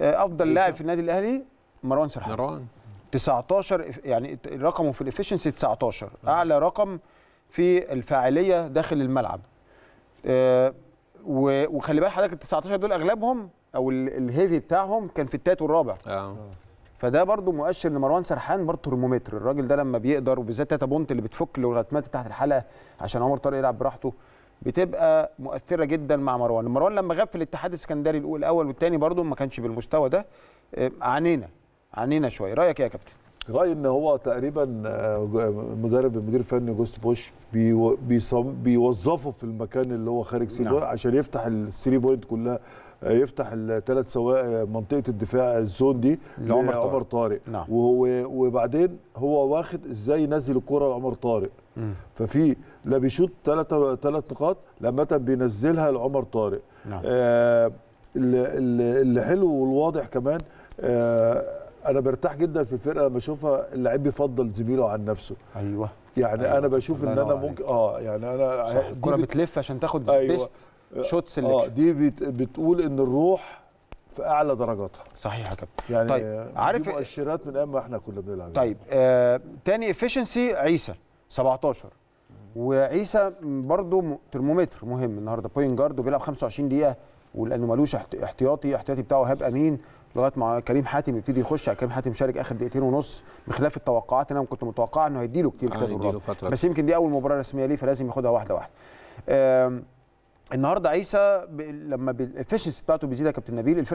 آه، افضل إيه لاعب في النادي الاهلي مروان سرحان مروان 19 يعني رقمه في الافشنسي 19 آه. اعلى رقم في الفاعليه داخل الملعب أه وخلي بال حضرتك ال 19 دول اغلبهم او الهيفي بتاعهم كان في التالت والرابع اه, آه. فده برضو مؤشر لمروان سرحان برضه ترمومتر الراجل ده لما بيقدر وبالذات تاتا بونت اللي بتفك الرتمات تحت الحلقه عشان عمر طارق يلعب براحته بتبقى مؤثره جدا مع مروان مروان لما غاب في الاتحاد السكندري الاول والثاني برضه ما كانش بالمستوى ده آه، عانينا عانينا شويه رايك إيه يا كابتن رايي ان هو تقريبا آه، مدرب المدير الفني جوست بوش بيوظفه في المكان اللي هو خارج سي نعم. عشان يفتح الثري بوينت كلها آه، يفتح الثلاث سواء آه، منطقه الدفاع الزون دي لعمر طارق, عمر طارق. نعم. وبعدين هو واخد ازاي ينزل الكره لعمر طارق مم. ففي لا بيشوط ثلاثة ثلاث نقاط لما بينزلها لعمر طارق نعم. آه اللي حلو والواضح كمان آه انا برتاح جدا في الفرقه لما اشوفها اللعيب بيفضل زميله عن نفسه ايوه يعني أيوة. انا بشوف ان انا ممكن اه يعني انا الكره بت... بتلف عشان تاخد أيوة. بيست شوت سيلكشن اه دي بت... بتقول ان الروح في اعلى درجاتها صحيح يا كابتن يعني طيب عارف مؤشرات من ايام ما احنا كنا بنلعب طيب آه تاني افشنسي عيسى 17 وعيسى برضه ترمومتر مهم النهارده بوينت جارد وبيلعب 25 دقيقه ولانه ملوش احتياطي احتياطي بتاعه هاب امين لغايه ما كريم حاتم يبتدي يخش كريم حاتم شارك اخر دقيقتين ونص بخلاف التوقعات انا كنت متوقع انه هيديله كتير آه، فتره بس يمكن دي اول مباراه رسميه ليه فلازم ياخدها واحده واحده النهارده عيسى لما الافشنسي بتاعته بيزيد يا كابتن نبيل